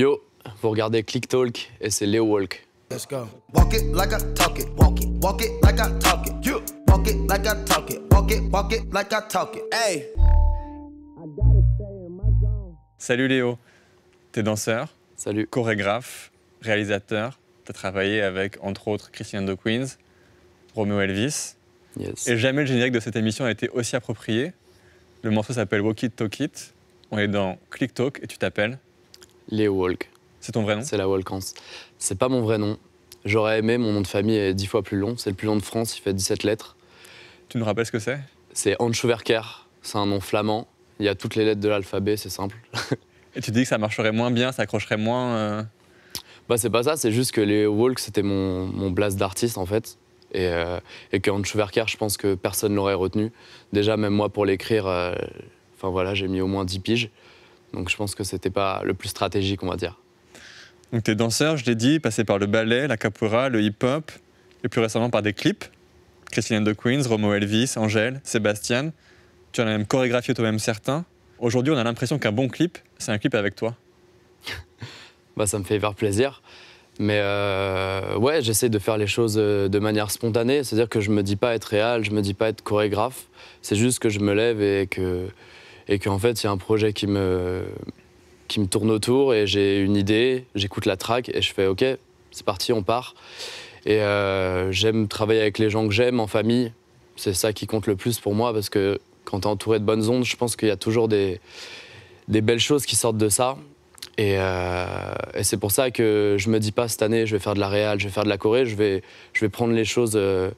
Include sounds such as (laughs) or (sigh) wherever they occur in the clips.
Yo, vous regardez Click Talk et c'est Léo Walk. Let's go. Walk it like talk it. Walk it. Walk it like talk it. You. Walk it like talk it. Walk it. like talk it. Hey. Salut Léo. T'es danseur. Salut. Chorégraphe, réalisateur. T'as travaillé avec, entre autres, Christian de Queens, Romeo Elvis. Yes. Et jamais le générique de cette émission a été aussi approprié. Le morceau s'appelle Walk It Talk It. On est dans Click Talk et tu t'appelles Léo Walk. C'est ton vrai nom C'est la Walkans. C'est pas mon vrai nom. J'aurais aimé, mon nom de famille est dix fois plus long. C'est le plus long de France, il fait 17 lettres. Tu nous rappelles ce que c'est C'est Anschuwerker. C'est un nom flamand. Il y a toutes les lettres de l'alphabet, c'est simple. (laughs) Et tu dis que ça marcherait moins bien, ça accrocherait moins euh Bah, c'est pas ça, c'est juste que Léo walk c'était mon, mon blast d'artiste, en fait. Et, euh, et je pense que personne l'aurait retenu. Déjà, même moi, pour l'écrire, euh, enfin voilà, j'ai mis au moins 10 piges. Donc je pense que c'était pas le plus stratégique, on va dire. Donc es danseur, je l'ai dit, passé par le ballet, la capoeira, le hip-hop, et plus récemment par des clips. Christine de Queens, Romo Elvis, Angèle, Sébastien. Tu en as même chorégraphié toi-même certains. Aujourd'hui, on a l'impression qu'un bon clip, c'est un clip avec toi. (laughs) bah, ça me fait hyper plaisir. Mais euh, ouais, j'essaie de faire les choses euh, de manière spontanée. C'est-à-dire que je me dis pas être réal, je me dis pas être chorégraphe. C'est juste que je me lève et que et qu'en fait c'est un projet qui me, qui me tourne autour et j'ai une idée, j'écoute la track et je fais ok, c'est parti, on part. Et euh, j'aime travailler avec les gens que j'aime en famille, c'est ça qui compte le plus pour moi parce que quand t'es entouré de bonnes ondes, je pense qu'il y a toujours des, des belles choses qui sortent de ça. Et, euh, et c'est pour ça que je me dis pas cette année, je vais faire de la réal, je vais faire de la Corée, je vais, je vais prendre les choses euh,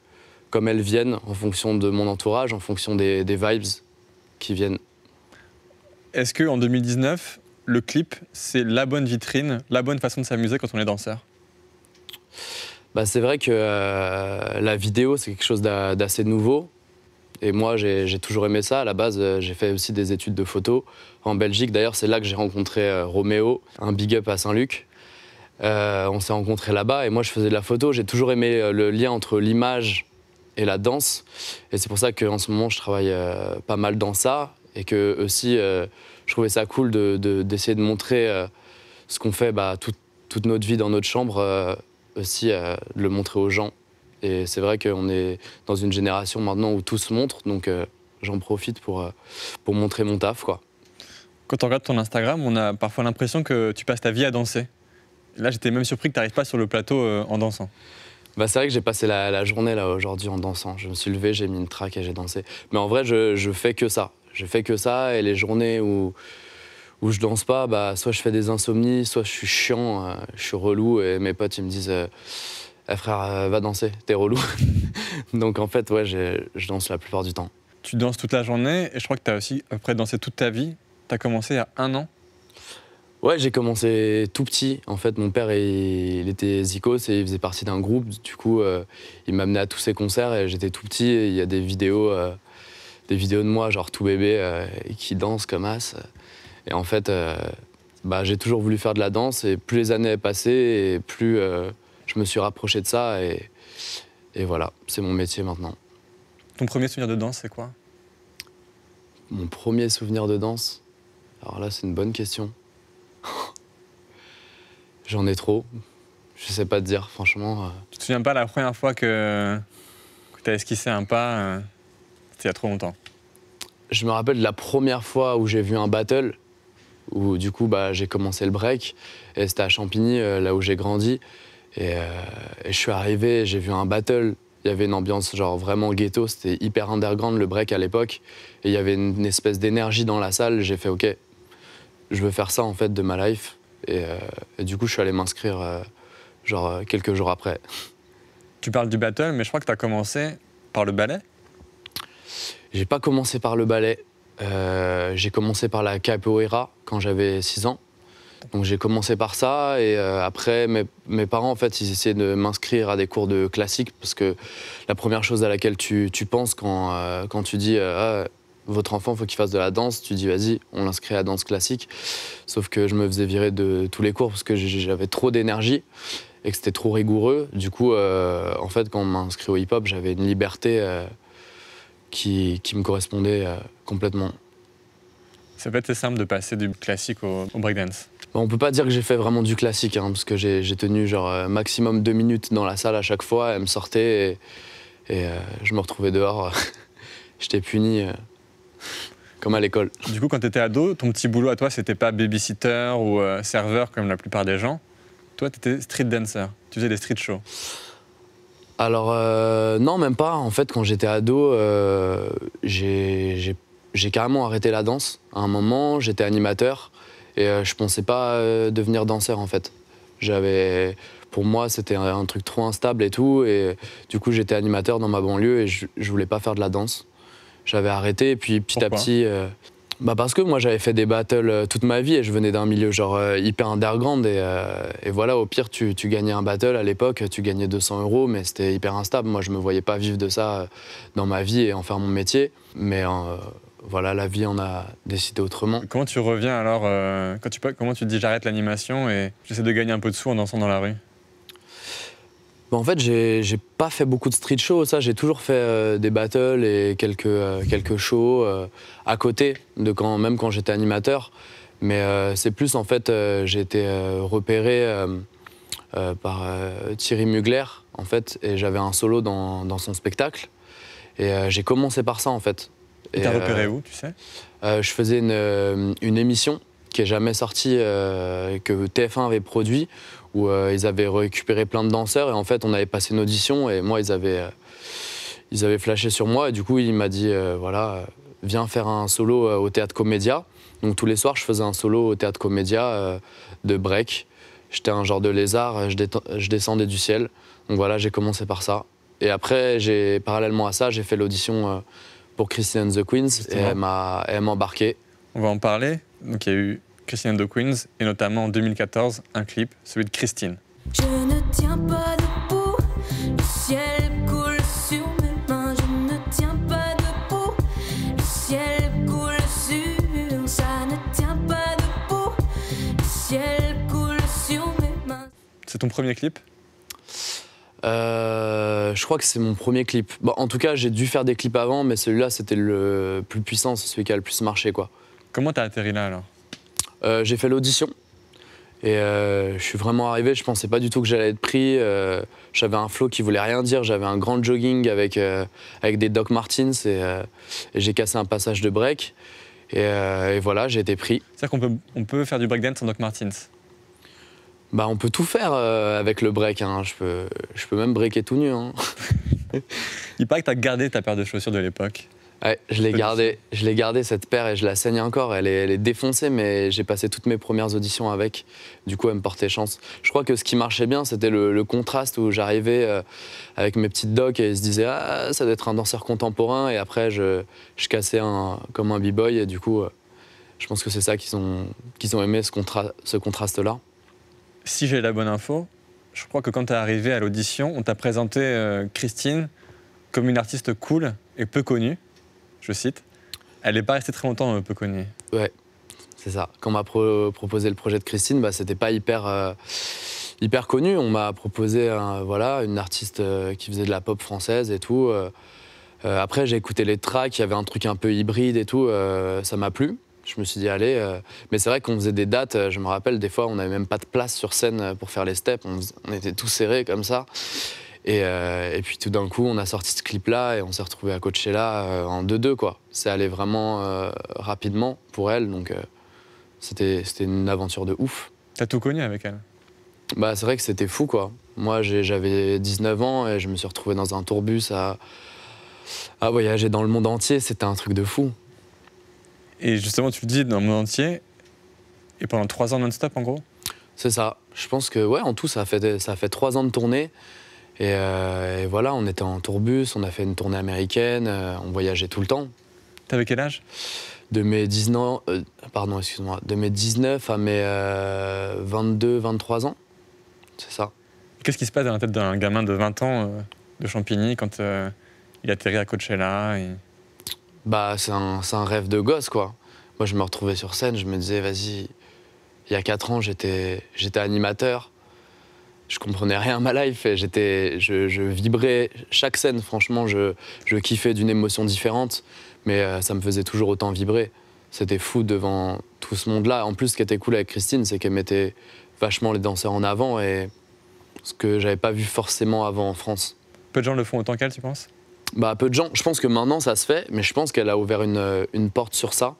comme elles viennent, en fonction de mon entourage, en fonction des vibes qui viennent est-ce qu'en 2019, le clip, c'est la bonne vitrine, la bonne façon de s'amuser quand on est danseur bah, C'est vrai que euh, la vidéo, c'est quelque chose d'assez nouveau. Et moi, j'ai toujours aimé ça. À la base, euh, j'ai fait aussi des études de photo en Belgique. D'ailleurs, c'est là que j'ai rencontré euh, Roméo, un big up à Saint-Luc. on s'est rencontrés là-bas et moi, je faisais de la photo. J'ai toujours aimé le lien entre l'image et la danse. Et c'est pour ça qu'en ce moment, je travaille pas mal dans ça. Et que aussi, euh, je trouvais ça cool d'essayer de, d'essayer de montrer euh, ce qu'on fait bah, toute notre vie dans notre chambre, euh, aussi de le montrer aux gens. Et c'est vrai qu'on est dans une génération maintenant où tout se montre, donc j'en profite pour, pour montrer mon taf. Quoi. Quand on regarde ton Instagram, on a parfois l'impression que tu passes ta vie à danser. Là, j'étais même surpris que tu n'arrives pas sur le plateau en dansant. Bah, c'est vrai que j'ai passé la, journée là aujourd'hui en dansant. Je me suis levé, j'ai mis une traque et j'ai dansé. Mais en vrai, je, je fais que ça. Je fais que ça et les journées où, où je danse pas, bah, soit je fais des insomnies, soit je suis chiant, euh, je suis relou et mes potes ils me disent euh, eh, frère, euh, va danser, t'es relou. (laughs) Donc en fait, ouais, je danse la plupart du temps. Tu danses toute la journée et je crois que tu as aussi après dansé toute ta vie. Tu as commencé il y a un an Ouais, j'ai commencé tout petit. En fait, mon père, il, était zikos et il faisait partie d'un groupe. Du coup, il m'amenait à tous ses concerts et j'étais tout petit. Et il y a des vidéos des vidéos de moi, genre tout bébé euh, qui danse comme as. Et en fait, euh, bah, j'ai toujours voulu faire de la danse et plus les années passaient et plus euh, je me suis rapproché de ça et, voilà, c'est mon métier maintenant. Ton premier souvenir de danse, c'est quoi Mon premier souvenir de danse Alors là, c'est une bonne question. (laughs) J'en ai trop. Je sais pas te dire, franchement. Tu te souviens pas la première fois que, que tu as esquissé un pas il y a trop longtemps. Je me rappelle de la première fois où j'ai vu un battle, où du coup bah, j'ai commencé le break, et c'était à Champigny, euh, là où j'ai grandi. Euh, et, je suis arrivé, j'ai vu un battle. Il y avait une ambiance genre vraiment ghetto, c'était hyper underground le break à l'époque. Et il y avait une, espèce d'énergie dans la salle. J'ai fait OK, je veux faire ça en fait de ma life. Et, euh, du coup, je suis allé m'inscrire genre quelques jours après. Tu parles du battle, mais je crois que tu as commencé par le ballet j'ai pas commencé par le ballet. Euh, j'ai commencé par la capoeira quand j'avais 6 ans. Donc j'ai commencé par ça et euh, après mes, mes, parents en fait ils essayaient de m'inscrire à des cours de classique parce que la première chose à laquelle tu, tu penses quand, euh, quand tu dis ah, votre enfant faut qu'il fasse de la danse tu dis vas-y on l'inscrit à danse classique sauf que je me faisais virer de tous les cours parce que j'avais trop d'énergie et que c'était trop rigoureux du coup en fait quand on m'inscrit au hip-hop j'avais une liberté qui, me correspondait euh, complètement. Ça peut être simple de passer du classique au, breakdance. On on peut pas dire que j'ai fait vraiment du classique, hein, parce que j'ai tenu genre euh, maximum deux minutes dans la salle à chaque fois, elle me sortait et, euh, je me retrouvais dehors. (laughs) J'étais puni comme à l'école. Du coup, quand tu étais ado, ton petit boulot à toi, c'était pas babysitter ou serveur comme la plupart des gens. Toi, tu étais street dancer, tu faisais des street shows. Alors, euh, non, même pas. En fait, quand j'étais ado, euh, j'ai carrément arrêté la danse. À un moment, j'étais animateur et je euh, je pensais pas devenir danseur, en fait. J'avais. Pour moi, c'était un, truc trop instable et tout. Et du coup, j'étais animateur dans ma banlieue et je, voulais pas faire de la danse. J'avais arrêté et puis petit à petit. Bah, parce que moi j'avais fait des battles euh, toute ma vie et je venais d'un milieu genre euh, hyper underground euh, et, voilà au pire tu, gagnais un battle à l'époque tu gagnais 200 euros mais c'était hyper instable moi je me voyais pas vivre de ça dans ma vie et en faire mon métier mais voilà la vie en a décidé autrement. Comment tu reviens alors comment tu te dis j'arrête l'animation et j'essaie de gagner un peu de sous en dansant dans la rue en fait, j'ai pas fait beaucoup de street show. ça. J'ai toujours fait euh, des battles et quelques, euh, quelques shows euh, à côté, de quand, même quand j'étais animateur. Mais c'est plus, en fait, j'ai été repéré par Thierry Mugler, en fait, et j'avais un solo dans, dans, son spectacle. Et j'ai commencé par ça, en fait. Et t'as repéré où, tu sais Je faisais une, une, émission qui est jamais sortie, que TF1 avait produit, où euh, ils avaient récupéré plein de danseurs et en fait on avait passé une audition et moi ils avaient, euh, ils avaient flashé sur moi et du coup il m'a dit euh, voilà viens faire un solo au théâtre Comédia. Donc tous les soirs je faisais un solo au théâtre Comédia de break. J'étais un genre de lézard, je, descendais du ciel. Donc voilà j'ai commencé par ça. Et après j'ai parallèlement à ça j'ai fait l'audition pour Christian the Queens et elle m'a embarqué. On va en parler. Donc il y a eu Christine Queens, et notamment en 2014, un clip, celui de Christine. Je ne tiens pas le ciel coule sur mes mains. Je ne tiens pas le ciel coule tient pas le ciel coule sur mes mains. C'est ton premier clip euh, je crois que c'est mon premier clip. en tout cas, j'ai dû faire des clips avant, mais celui-là, c'était le plus puissant, c'est celui qui a le plus marché, quoi. Comment t'as atterri là, alors euh, j'ai fait l'audition. Et euh, je suis vraiment arrivé, je pensais pas du tout que j'allais être pris. Euh, j'avais un flow qui voulait rien dire, j'avais un grand jogging avec, avec des Doc Martins et, j'ai cassé un passage de break. Et, voilà, j'ai été pris. C'est-à-dire qu'on peut, on peut faire du breakdance en Doc Martins bah, On peut tout faire avec le break. Hein. Je, peux, je peux même breaker tout nu. Hein. (laughs) Il paraît que tu as gardé ta paire de chaussures de l'époque je l'ai gardé, je cette paire et je la saigne encore. Elle est, défoncée, mais j'ai passé toutes mes premières auditions avec. Du coup, elle me portait chance. Je crois que ce qui marchait bien, c'était le, contraste où j'arrivais euh, avec mes petites docs et ils se disaient ah ça doit être un danseur contemporain et après je, cassais comme un b-boy et du coup, euh, je pense que c'est ça qu'ils ont, aimé ce, contraste là. Si j'ai la bonne info, je crois que quand tu es arrivé à l'audition, on t'a présenté euh, Christine comme une artiste cool et peu connue je cite, elle n'est pas restée très longtemps euh, peu connue. Ouais, c'est ça. Quand on m'a proposé le projet de Christine, bah, c'était pas hyper, euh, hyper connu. On m'a proposé voilà, une artiste euh, qui faisait de la pop française et tout. après, j'ai écouté les tracks, il y avait un truc un peu hybride et tout. ça m'a plu. Je me suis dit, allez. Mais c'est vrai qu'on faisait des dates. Je me rappelle, des fois, on n'avait même pas de place sur scène pour faire les steps. On, était tous serrés comme ça. Euh, et, puis tout d'un coup, on a sorti ce clip-là et on s'est retrouvé à Coachella euh, en 2-2, quoi. C'est allé vraiment euh, rapidement pour elle, donc c'était une aventure de ouf. T'as tout connu avec elle bah, c'est vrai que c'était fou, quoi. Moi, j'avais 19 ans et je me suis retrouvé dans un tourbus à, voyager dans le monde entier. C'était un truc de fou. Et justement, tu le dis, dans le monde entier, et pendant 3 ans non-stop, en gros C'est ça. Je pense que, ouais, en tout, ça a fait, ça fait 3 ans de tournée. Euh, et, voilà, on était en tourbus, on a fait une tournée américaine, euh, on voyageait tout le temps. T'avais quel âge De mes 19, euh, pardon, excuse-moi, de mes 19 à mes 22, 23 ans, c'est ça. Qu'est-ce qui se passe dans la tête d'un gamin de 20 ans de Champigny quand il atterrit à Coachella et... Bah, c'est un, rêve de gosse, quoi. Moi, je me retrouvais sur scène, je me disais, vas-y, il y a 4 ans, j'étais animateur je comprenais rien à ma life. j'étais, je, vibrais chaque scène. Franchement, je, kiffais d'une émotion différente, mais euh, ça me faisait toujours autant vibrer. C'était fou devant tout ce monde-là. En plus, ce qui était cool avec Christine, c'est qu'elle mettait vachement les danseurs en avant et ce que j'avais pas vu forcément avant en France. Peu de gens le font autant qu'elle, tu penses Bah peu de gens. Je pense que maintenant ça se fait, mais je pense qu'elle a ouvert une, porte sur ça.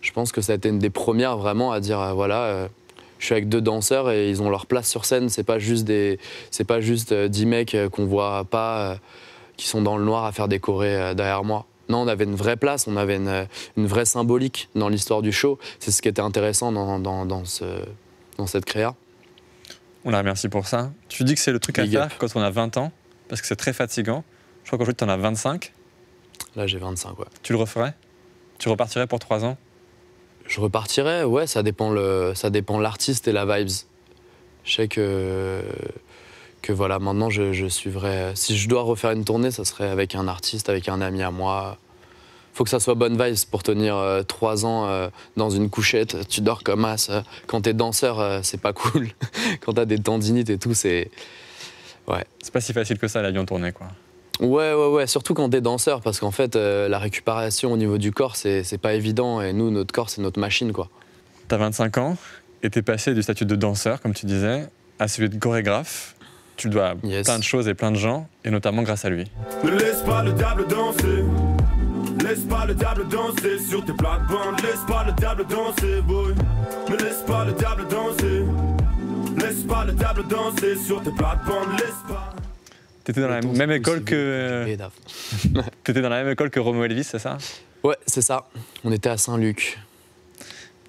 Je pense que ça a été une des premières vraiment à dire euh, voilà, euh, je suis avec deux danseurs et ils ont leur place sur scène. C'est pas juste des, c'est pas juste euh, dix mecs euh, qu'on voit pas, euh, qui sont dans le noir à faire des chorés derrière moi. Non, on avait une vraie place, on avait une, vraie symbolique dans l'histoire du show. C'est ce qui était intéressant dans, dans, ce, dans cette créa. On la remercie pour ça. Tu dis que c'est le truc à faire quand on a 20 ans, parce que c'est très fatigant. Je crois qu'aujourd'hui, tu en as 25. Là, j'ai 25, ouais. Tu le referais Tu repartirais pour 3 ans je repartirais, ouais, ça dépend, le, ça dépend l'artiste et la vibes. Je sais que, que voilà, maintenant je, suivrai... Si je dois refaire une tournée, ça serait avec un artiste, avec un ami à moi. Faut que ça soit bonne vibes pour tenir euh, trois ans euh, dans une couchette. Tu dors comme as. Euh, quand t'es danseur, c'est pas (laughs) cool. Quand t'as des tendinites et tout, c'est. Ouais. C'est pas si facile que ça, Lyon tournée, quoi. Ouais, ouais, ouais, surtout quand t'es danseur, parce qu'en fait, euh, la récupération au niveau du corps, c'est pas évident, et nous, notre corps, c'est notre machine, quoi. T'as 25 ans, et t'es passé du statut de danseur, comme tu disais, à celui de chorégraphe. Tu dois plein de choses et plein de gens, et notamment grâce à lui. Ne laisse pas le diable danser, laisse pas le diable danser sur tes plates-bandes, laisse pas le diable danser, boy. Ne laisse pas le diable danser, laisse pas le diable danser sur tes plates-bandes, laisse pas... T'étais dans la même école que. Euh, (laughs) dans la même école que Romo Elvis, c'est ça Ouais, c'est ça. On était à Saint-Luc.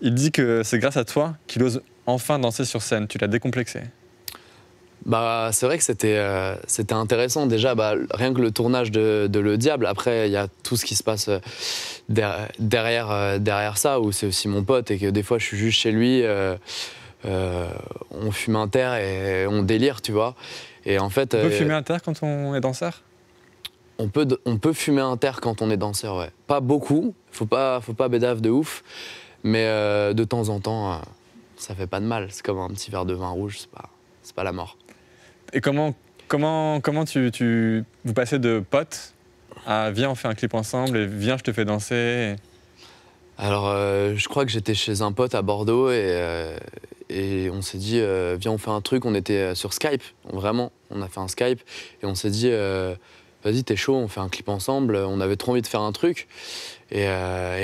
Il dit que c'est grâce à toi qu'il ose enfin danser sur scène. Tu l'as décomplexé. Bah, c'est vrai que c'était euh, c'était intéressant déjà bah, rien que le tournage de, Le Diable après il y a tout ce qui se passe euh, derrière ça où c'est aussi mon pote et que des fois je suis juste chez lui on fume un terre et on délire tu vois et en fait, on peut euh, fumer un terre quand on est danseur on peut, on peut fumer un terre quand on est danseur, ouais. Pas beaucoup, faut pas, faut pas bédave de ouf, mais euh, de temps en temps, euh, ça fait pas de mal. C'est comme un petit verre de vin rouge, c'est pas, c'est pas la mort. Et comment, comment, comment tu, tu, vous passez de potes à viens on fait un clip ensemble et viens je te fais danser Alors, je crois que j'étais chez un pote à Bordeaux et et on s'est dit, euh, viens, on fait un truc. On était euh, sur Skype, vraiment. On a fait un Skype et on s'est dit, euh, vas-y, t'es chaud, on fait un clip ensemble. On avait trop envie de faire un truc. Et,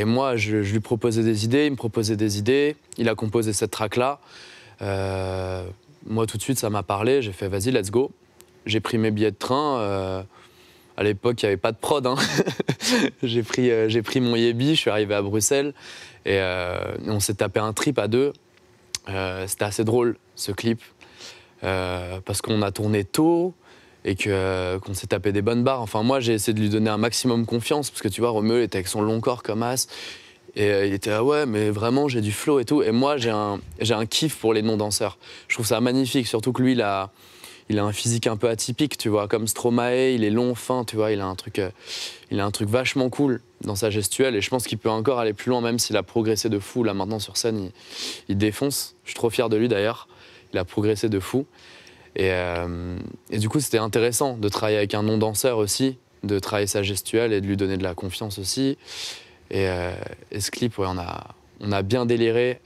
moi, je, lui proposais des idées, il me proposait des idées. Il a composé cette track-là. moi, tout de suite, ça m'a parlé. J'ai fait, vas-y, let's go. J'ai pris mes billets de train. à l'époque, il n'y avait pas de prod. Hein. (laughs) j'ai pris, j'ai pris mon Yebi, je suis arrivé à Bruxelles et on s'est tapé un trip à deux. Euh, c'était assez drôle ce clip euh, parce qu'on a tourné tôt et que euh, qu'on s'est tapé des bonnes barres. Enfin moi j'ai essayé de lui donner un maximum confiance parce que tu vois Romeu était avec son long corps comme as et il était ah ouais, mais vraiment, j'ai du flow et tout. Et moi, j'ai un, j'ai kiff pour les non-danseurs. Je trouve ça magnifique, surtout que lui, il a, il a un physique un peu atypique, tu vois, comme Stromae, il est long, fin, tu vois, il a un truc, euh, il a un truc vachement cool dans sa gestuelle et je pense qu'il peut encore aller plus loin, même s'il a progressé de fou là maintenant sur scène, il, défonce. Je suis trop fier de lui d'ailleurs, il a progressé de fou. Et, euh, du coup, c'était intéressant de travailler avec un non danseur aussi, de travailler sa gestuelle et de lui donner de la confiance aussi. Et, euh, ce clip, on a bien déliré.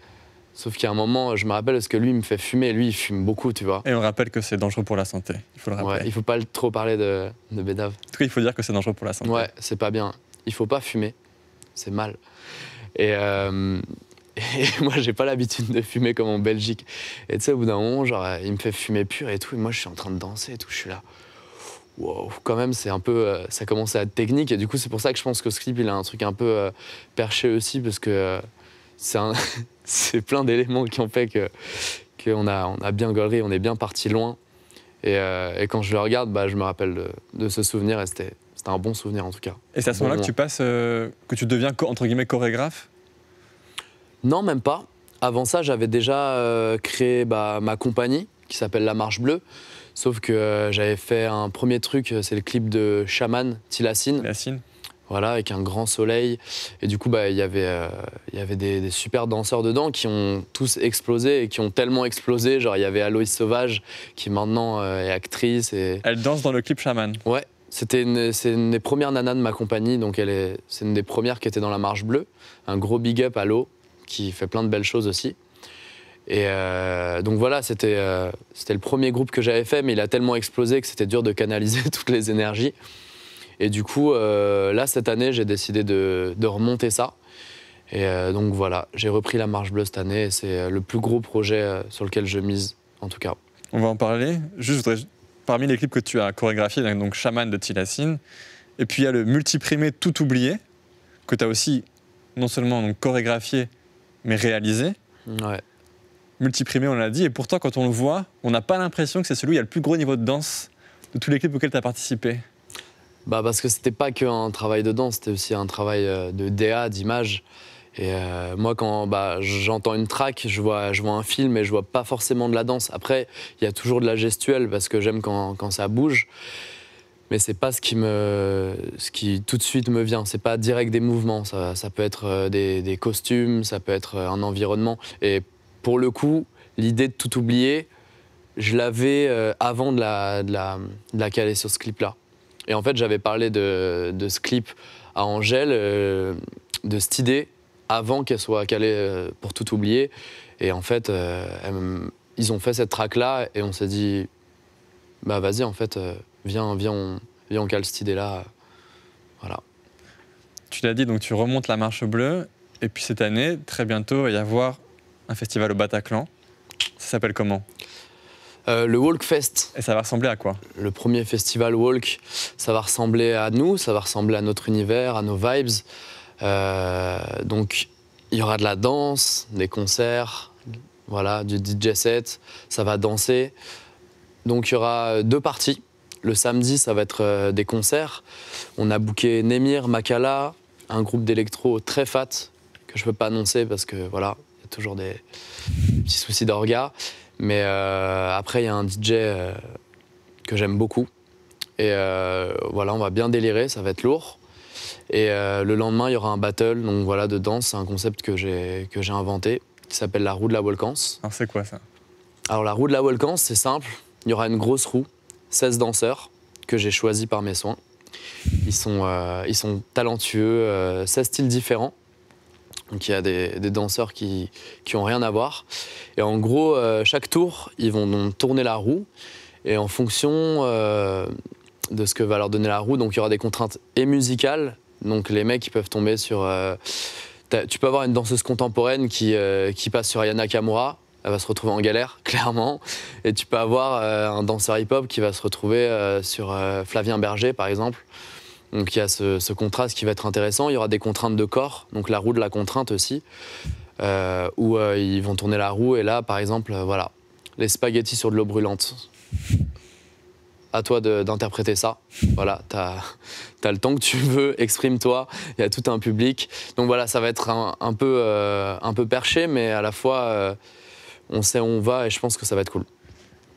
Sauf qu'à un moment, je me rappelle parce que lui il me fait fumer, lui il fume beaucoup, tu vois. Et on rappelle que c'est dangereux pour la santé, il faut le rappeler. il faut pas trop parler de, de bédave. En tout cas, il faut dire que c'est dangereux pour la santé. Ouais, c'est pas bien. Il faut pas fumer, c'est mal. Et, euh, (laughs) moi, j'ai pas l'habitude de fumer comme en Belgique. Et tu sais, au bout d'un moment, genre, il me fait fumer pur et tout, et moi je suis en train de danser et tout, je suis là. Wow, quand même, c'est un peu, euh, ça commence à être technique, et du coup, c'est pour ça que je pense que ce clip, il a un truc un peu euh, perché aussi, parce que euh, c'est un. (laughs) (laughs) c'est plein d'éléments qui ont fait que qu'on a, on a bien galéré, on est bien parti loin. Et, euh, quand je le regarde, bah, je me rappelle de, ce souvenir et c'était un bon souvenir en tout cas. Et c'est à ce moment-là que tu passes, euh, que tu deviens entre guillemets chorégraphe Non, même pas. Avant ça, j'avais déjà euh, créé bah, ma compagnie qui s'appelle La Marche Bleue. Sauf que j'avais fait un premier truc, c'est le clip de Shaman, Tilassine. Tilassine voilà, avec un grand soleil. Et du coup, bah, il y avait, euh, il y avait des, des, super danseurs dedans qui ont tous explosé et qui ont tellement explosé. Genre, il y avait Aloïs Sauvage qui maintenant euh, est actrice. Et... Elle danse dans le clip Shaman. Ouais, c'était une, c'est une des premières nanas de ma compagnie, donc elle est, c'est une des premières qui était dans la marche bleue. Un gros big up à l'eau, qui fait plein de belles choses aussi. Et euh, donc voilà, c'était, c'était le premier groupe que j'avais fait, mais il a tellement explosé que c'était dur de canaliser (laughs) toutes les énergies. Et du coup, euh, là, cette année, j'ai décidé de, remonter ça. Et euh, donc voilà, j'ai repris la marche bleue cette année c'est euh, le plus gros projet sur lequel je mise, en tout cas. On va en parler. Juste, voudrais, parmi les clips que tu as chorégraphiés, donc Chaman de Tilassine, et puis il y a le multiprimé Tout oublié, que tu as aussi non seulement chorégraphié, mais réalisé. Ouais. Multiprimé, on l'a dit, et pourtant, quand on le voit, on n'a pas l'impression que c'est celui où il y a le plus gros niveau de danse de tous les clips auxquels tu as participé bah Parce que c'était pas qu'un travail de danse, c'était aussi un travail euh, de DA, d'image. Et euh, moi, quand bah, j'entends une track, je vois, je vois un film et je vois pas forcément de la danse. Après, il y a toujours de la gestuelle parce que j'aime quand, quand, ça bouge. Mais c'est pas ce qui, me, ce qui tout de suite me vient. C'est pas direct des mouvements. Ça, ça peut être euh, des, costumes, ça peut être un environnement. Et pour le coup, l'idée de tout oublier, je l'avais avant de la, la, de la caler sur ce clip-là. Et en fait, j'avais parlé de, ce clip à Angèle, euh, de cette idée, avant qu'elle soit calée euh, pour tout oublier. Et en fait, euh, ils ont fait cette track-là et on s'est dit, bah vas-y, en fait, viens, viens, on, viens, on cale cette idée-là. Voilà. Tu l'as dit, donc tu remontes la marche bleue. Et puis cette année, très bientôt, il va y avoir un festival au Bataclan. Ça s'appelle comment euh, le Walk Fest. Et ça va ressembler à quoi Le premier festival Walk, ça va ressembler à nous, ça va ressembler à notre univers, à nos vibes. Euh, donc il y aura de la danse, des concerts, voilà, du DJ set, ça va danser. Donc il y aura euh, deux parties. Le samedi, ça va être des concerts. On a booké Nemir, Makala, un groupe d'électro très fat que je ne peux pas annoncer parce que voilà, il y a toujours des petits soucis regard. Mais euh, après, il y a un DJ euh, que j'aime beaucoup. Et euh, voilà, on va bien délirer, ça va être lourd. Et le lendemain, il y aura un battle donc voilà, de danse. C'est un concept que j'ai inventé qui s'appelle la roue de la Wolkans. Alors, c'est quoi ça Alors, la roue de la Wolkans, c'est simple. Il y aura une grosse roue, 16 danseurs que j'ai choisis par mes soins. Ils sont, talentueux, 16 styles différents. Donc il y a des, danseurs qui n'ont rien à voir. Et en gros, euh, chaque tour, ils vont tourner la roue. Et en fonction euh, de ce que va leur donner la roue, donc il y aura des contraintes et musicales. Donc les mecs, ils peuvent tomber sur... Euh, tu peux avoir une danseuse contemporaine qui, qui passe sur Ayana Kamura, elle va se retrouver en galère, (laughs) clairement. Et tu peux avoir un danseur hip-hop qui va se retrouver sur Flavien Berger, par exemple. Donc il y a ce, contraste qui va être intéressant. Il y aura des contraintes de corps, donc la roue de la contrainte aussi, euh, où euh, ils vont tourner la roue. Et là, par exemple, euh, voilà, les spaghettis sur de l'eau brûlante. À toi d'interpréter ça. Voilà, t'as as le temps que tu veux, (laughs) exprime-toi. Il y a tout un public. Donc voilà, ça va être un, peu, un peu perché, mais à la fois, on sait où on va et je pense que ça va être cool.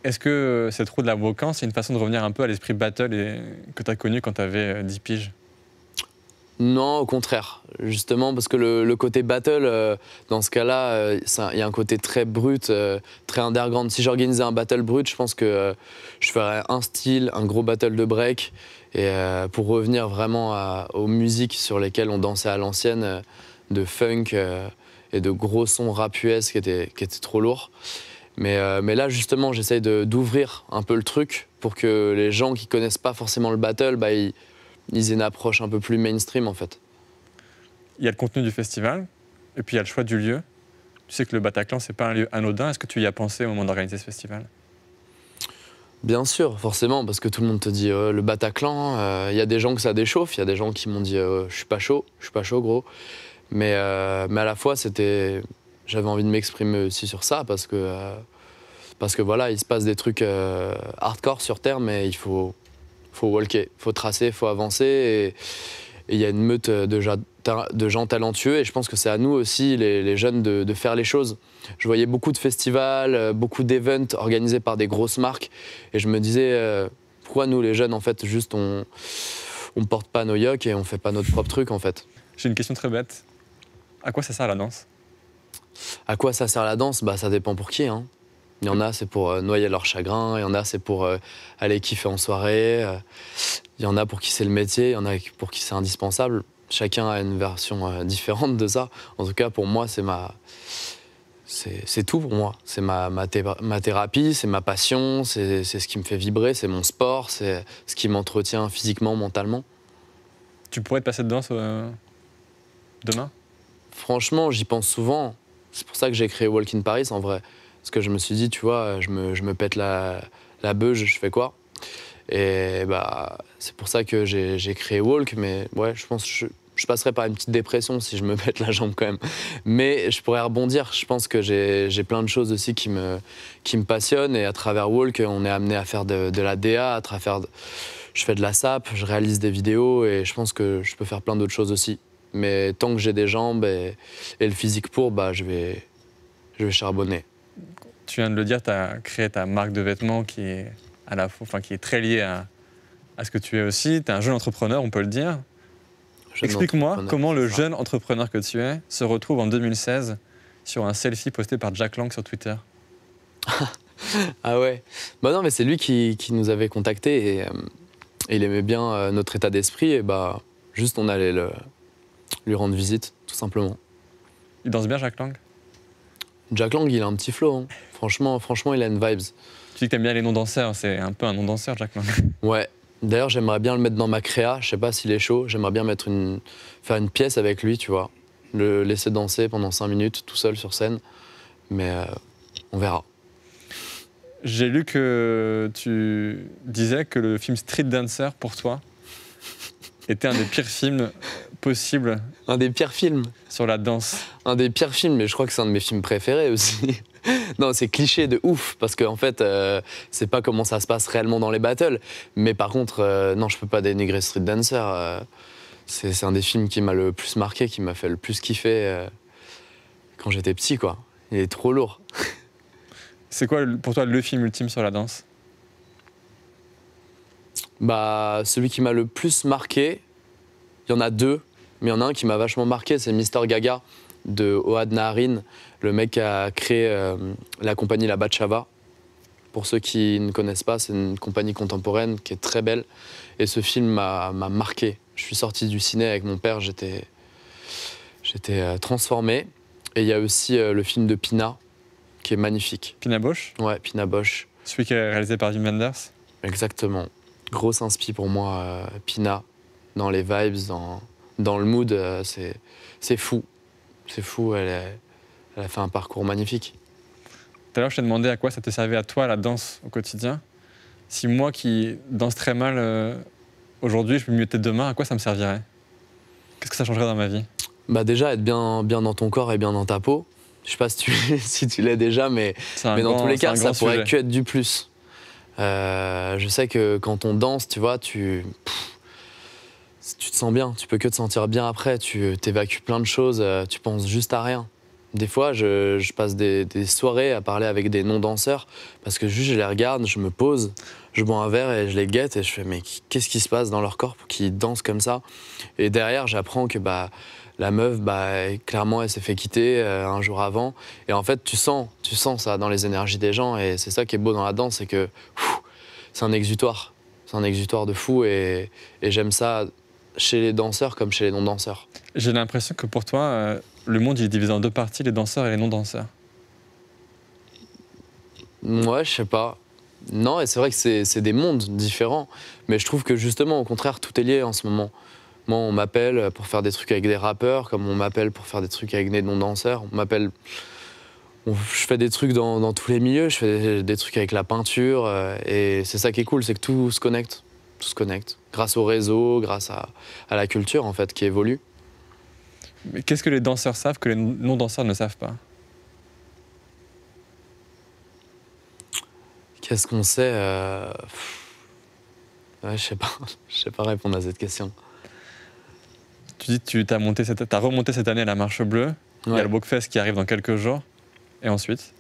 Est-ce que euh, cette roue de la Wokan, c'est une façon de revenir un peu à l'esprit battle que tu as connu quand tu avais 10 euh, piges non, au contraire. Justement, parce que le, côté battle, euh, dans ce cas-là, il y a un côté très brut, très underground. Si j'organisais un battle brut, je pense que je ferais un style, un gros battle de break. Et pour revenir vraiment aux musiques sur lesquelles on dansait à l'ancienne, de funk et de gros sons rap qui étaient trop lourds. Euh, mais, là, justement, j'essaye d'ouvrir un peu le truc pour que les gens qui connaissent pas forcément le battle, bah, ils, aient une approche un peu plus mainstream, en fait. Il y a le contenu du festival, et puis il y a le choix du lieu. Tu sais que le Bataclan, c'est pas un lieu anodin. Est-ce que tu y as pensé au moment d'organiser ce festival Bien sûr, forcément, parce que tout le monde te dit euh, le Bataclan. Euh, il y a des gens que ça déchauffe, il y a des gens qui m'ont dit je suis pas chaud, je suis pas chaud, gros. Mais, mais à la fois, c'était j'avais envie de m'exprimer aussi sur ça parce que, euh, parce que voilà, il se passe des trucs euh, hardcore sur Terre, mais il faut, faut walker, faut tracer, faut avancer. Et il y a une meute de, de, gens talentueux et je pense que c'est à nous aussi, les, les jeunes, de, faire les choses. Je voyais beaucoup de festivals, euh, beaucoup d'events organisés par des grosses marques et je me disais, pourquoi nous, les jeunes, en fait, juste on ne porte pas nos yoks et on fait pas notre propre truc, en fait J'ai une question très bête. À quoi ça sert la danse à quoi ça sert la danse Bah ça dépend pour qui. Hein. Il y en a, c'est pour euh, noyer leur chagrin. Il y en a, c'est pour euh, aller kiffer en soirée. Euh. Il y en a pour qui c'est le métier. Il y en a pour qui c'est indispensable. Chacun a une version différente de ça. En tout cas, pour moi, c'est ma c'est tout pour moi. C'est ma, thérapie, c'est ma passion, c'est ce qui me fait vibrer, c'est mon sport, c'est ce qui m'entretient physiquement, mentalement. Tu pourrais te passer de danse demain Franchement, j'y pense souvent. C'est pour ça que j'ai créé Walk in Paris en vrai. Parce que je me suis dit, tu vois, je me, je me pète la, la beuge, je fais quoi Et bah, c'est pour ça que j'ai créé Walk, mais ouais, je pense que je, passerai par une petite dépression si je me (laughs) pète la jambe quand même. Mais je pourrais rebondir. Je pense que j'ai plein de choses aussi qui me, qui me passionnent. Et à travers Walk, on est amené à faire de, la DA, à travers. je fais de la SAP, je réalise des vidéos et je pense que je peux faire plein d'autres choses aussi. Mais tant que j'ai des jambes et, le physique pour, bah, je, vais, je vais charbonner. Tu viens de le dire, tu as créé ta marque de vêtements qui est, à la qui est très liée à, ce que tu es aussi. Tu es un jeune entrepreneur, on peut le dire. Explique-moi comment le jeune entrepreneur que tu es se retrouve en 2016 sur un selfie posté par Jack Lang sur Twitter. (laughs) ah ouais Bah non, mais c'est lui qui, qui, nous avait contactés et, euh, il aimait bien euh, notre état d'esprit. Et bah, juste, on allait le, lui rendre visite, tout simplement. Il danse bien, Jack Lang Jack Lang, il a un petit flow. Hein. Franchement, franchement, il a une vibes. Tu dis que t'aimes bien les non-danseurs, hein. c'est un peu un non-danseur, Jack Lang. (laughs) Ouais. D'ailleurs, j'aimerais bien le mettre dans ma créa. Je sais pas s'il est chaud. J'aimerais bien mettre faire une pièce avec lui, tu vois. Le laisser danser pendant 5 minutes, tout seul sur scène. Mais euh, on verra. J'ai lu que tu disais que le film Street Dancer, pour toi, était un des pires films possible. Un des pires films. Sur la danse. Un des pires films, mais je crois que c'est un de mes films préférés aussi. (laughs) non, c'est cliché de ouf, parce qu'en fait, euh, c'est pas comment ça se passe réellement dans les battles. Mais par contre, euh, non, je peux pas dénigrer Street Dancer. Euh. c'est un des films qui m'a le plus marqué, qui m'a fait le plus kiffer quand j'étais petit, quoi. Il est trop lourd. (laughs) c'est quoi pour toi le film ultime sur la danse Bah, celui qui m'a le plus marqué, il y en a deux mais il y en a un qui m'a vachement marqué, c'est Mister Gaga de Oad Naharin, le mec qui a créé euh, la compagnie La Bachava. Pour ceux qui ne connaissent pas, c'est une compagnie contemporaine qui est très belle. Et ce film m'a marqué. Je suis sorti du ciné avec mon père, j'étais j'étais euh, transformé. Et il y a aussi euh, le film de Pina, qui est magnifique. Pina Bosch Ouais, Pina Bosch. Celui qui est réalisé par Jim Wenders Exactement. Grosse inspi pour moi, Pina, dans les vibes, dans, dans le mood, euh, c'est fou. C'est fou, elle a, elle a, fait un parcours magnifique. Tout à l'heure, je t'ai demandé à quoi ça te servait à toi, la danse, au quotidien. Si moi qui danse très mal euh, aujourd'hui, je peux mieux demain, à quoi ça me servirait Qu'est-ce que ça changerait dans ma vie Bah déjà, être bien, bien dans ton corps et bien dans ta peau. Je sais pas si tu, (laughs) si tu l'es déjà, mais, mais dans tous les cas, ça pourrait sujet. être du plus. Euh, je sais que quand on danse, tu vois, tu tu te sens bien, tu peux que te sentir bien après, tu t'évacues plein de choses, euh, tu penses juste à rien. Des fois, je, passe des, soirées à parler avec des non-danseurs parce que juste je les regarde, je me pose, je bois un verre et je les guette et je fais mais qu'est-ce qui se passe dans leur corps pour qu'ils dansent comme ça Et derrière, j'apprends que bah, la meuf, bah, clairement, elle s'est fait quitter euh, un jour avant. Et en fait, tu sens, tu sens ça dans les énergies des gens et c'est ça qui est beau dans la danse, c'est que c'est un exutoire. C'est un exutoire de fou et j'aime ça chez les danseurs comme chez les non-danseurs. J'ai l'impression que pour toi, euh, le monde il est divisé en deux parties, les danseurs et les non-danseurs. Moi je sais pas. Non, et c'est vrai que c'est des mondes différents. Mais je trouve que justement, au contraire, tout est lié en ce moment. Moi, on m'appelle pour faire des trucs avec des rappeurs, comme on m'appelle pour faire des trucs avec des non-danseurs. On m'appelle. Je fais des trucs dans, tous les milieux, je fais des, trucs avec la peinture. Euh, et c'est ça qui est cool, c'est que tout se connecte se connecte, grâce au réseau, grâce à, à la culture en fait qui évolue. Mais qu'est-ce que les danseurs savent que les non-danseurs ne savent pas Qu'est-ce qu'on sait euh, Je sais pas, (laughs) je sais pas répondre à cette question. Tu dis que tu as, monté cette... as remonté cette année à la Marche Bleue, il y a le Bookfest qui arrive dans quelques jours, et ensuite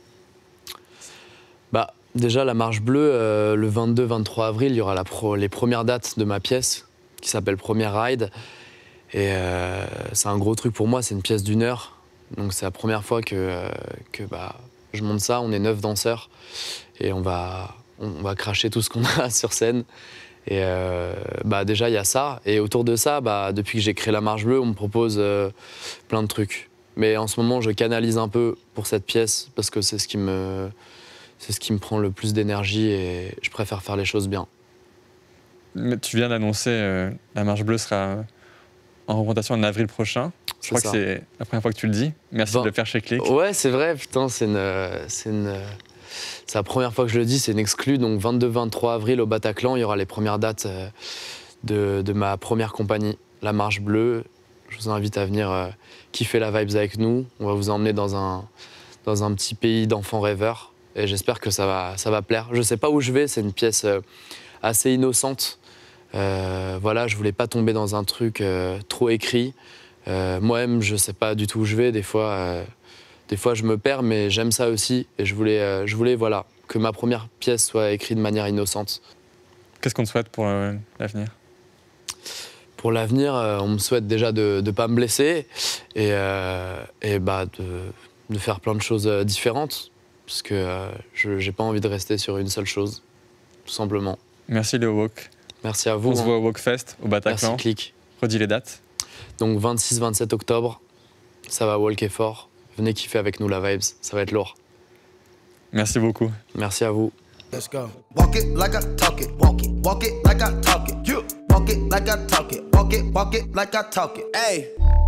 bah, Déjà, la Marche Bleue, euh, le 22-23 avril, il y aura les premières dates de ma pièce qui s'appelle Première Ride. Et euh, c'est un gros truc pour moi, c'est une pièce d'une heure. Donc c'est la première fois que, euh, bah, je monte ça. On est neuf danseurs et on va, on, va cracher tout ce qu'on (laughs) a sur scène. Et bah, déjà, il y a ça. Et autour de ça, bah, depuis que j'ai créé la Marche Bleue, on me propose plein de trucs. Mais en ce moment, je canalise un peu pour cette pièce parce que c'est ce qui me c'est ce qui me prend le plus d'énergie et je préfère faire les choses bien. Mais tu viens d'annoncer euh, la Marche Bleue sera en représentation en avril prochain. Je crois que c'est la première fois que tu le dis. Merci de le faire chez Click. Ouais, c'est vrai, putain, c'est une. C'est la première fois que je le dis, c'est une exclue. Donc 22-23 avril au Bataclan, il y aura les premières dates euh, de, de, ma première compagnie, La Marche Bleue. Je vous invite à venir euh, kiffer la vibes avec nous. On va vous emmener dans un, dans un petit pays d'enfants rêveurs et j'espère que ça va, ça va plaire. Je sais pas où je vais, c'est une pièce euh, assez innocente. Euh, voilà, je voulais pas tomber dans un truc euh, trop écrit. Euh, moi-même, je sais pas du tout où je vais. Des fois, des fois je me perds, mais j'aime ça aussi. Et je voulais, je voulais voilà, que ma première pièce soit écrite de manière innocente. Qu'est-ce qu'on te souhaite pour l'avenir Pour l'avenir, on me souhaite déjà de ne pas me blesser et, bah, de, faire plein de choses différentes parce que euh, je j'ai pas envie de rester sur une seule chose, tout simplement. Merci Leo Walk. Merci à vous. On se hein. voit au Walkfest, au Bataclan. Merci Click. Redis les dates. Donc 26-27 octobre, ça va walker fort. Venez kiffer avec nous la vibes, ça va être lourd. Merci beaucoup. Merci à vous. Let's go. Walk it like